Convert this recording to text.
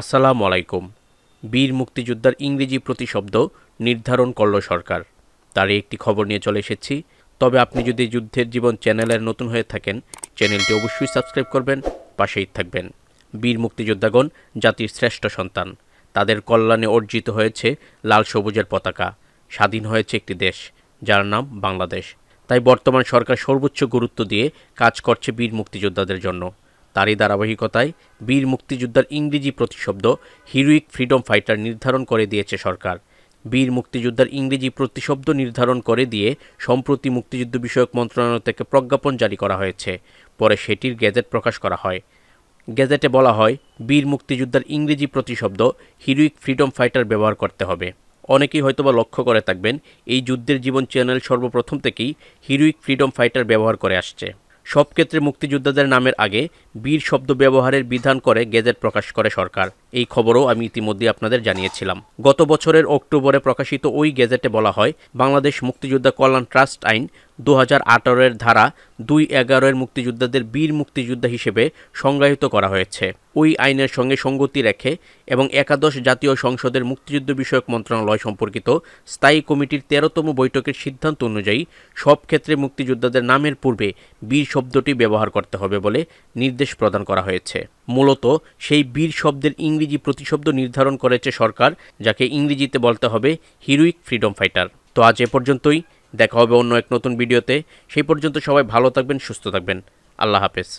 আসসালাম আলাইকুম বীর মুক্তিযোদ্ধার ইংরেজি প্রতিশব্দ নির্ধারণ করল সরকার তার একটি খবর নিয়ে চলে এসেছি তবে আপনি যদি যুদ্ধের জীবন চ্যানেলের নতুন হয়ে থাকেন চ্যানেলটি অবশ্যই সাবস্ক্রাইব করবেন পাশেই থাকবেন বীর মুক্তিযোদ্ধাগণ জাতির শ্রেষ্ঠ সন্তান তাদের কল্যাণে অর্জিত হয়েছে লাল সবুজের পতাকা স্বাধীন হয়েছে একটি দেশ যার নাম বাংলাদেশ তাই বর্তমান সরকার সর্বোচ্চ গুরুত্ব দিয়ে কাজ করছে বীর মুক্তিযোদ্ধাদের জন্য তারই ধারাবাহিকতায় বীর মুক্তিযোদ্ধার ইংরেজি প্রতিশব্দ হিরোইক ফ্রিডম ফাইটার নির্ধারণ করে দিয়েছে সরকার বীর মুক্তিযোদ্ধার ইংরেজি প্রতিশব্দ নির্ধারণ করে দিয়ে সম্প্রতি মুক্তিযুদ্ধ বিষয়ক মন্ত্রণালয় থেকে প্রজ্ঞাপন জারি করা হয়েছে পরে সেটির গ্যাজেট প্রকাশ করা হয় গ্যাজেটে বলা হয় বীর মুক্তিযোদ্ধার ইংরেজি প্রতিশব্দ হিরোইক ফ্রিডম ফাইটার ব্যবহার করতে হবে অনেকেই হয়তোবা লক্ষ্য করে থাকবেন এই যুদ্ধের জীবন চ্যানেল সর্বপ্রথম থেকেই হিরোইক ফ্রিডম ফাইটার ব্যবহার করে আসছে সব ক্ষেত্রে মুক্তিযোদ্ধাদের নামের আগে বীর শব্দ ব্যবহারের বিধান করে গেজেট প্রকাশ করে সরকার এই খবরও আমি ইতিমধ্যে আপনাদের জানিয়েছিলাম গত বছরের অক্টোবরে প্রকাশিত ওই গেজেটে বলা হয় বাংলাদেশ মুক্তিযোদ্ধা কল্যাণ ট্রাস্ট আইন দু হাজার ধারা দুই এগারোয়ের মুক্তিযোদ্ধাদের বীর মুক্তিযোদ্ধা হিসেবে সংজ্ঞায়িত করা হয়েছে ওই আইনের সঙ্গে সঙ্গতি রেখে এবং একাদশ জাতীয় সংসদের মুক্তিযুদ্ধ বিষয়ক মন্ত্রণালয় সম্পর্কিত স্থায়ী কমিটির তেরোতম বৈঠকের সিদ্ধান্ত অনুযায়ী সব ক্ষেত্রে মুক্তিযোদ্ধাদের নামের পূর্বে বীর শব্দটি ব্যবহার করতে হবে বলে নির্দেশ নির্দেশ প্রদান করা হয়েছে মূলত সেই বীর শব্দের ইংরেজি প্রতিশব্দ নির্ধারণ করেছে সরকার যাকে ইংরেজিতে বলতে হবে হিরোইক ফ্রিডম ফাইটার তো আজ এ পর্যন্তই দেখা হবে অন্য এক নতুন ভিডিওতে সেই পর্যন্ত সবাই ভালো থাকবেন সুস্থ থাকবেন আল্লাহ হাফেজ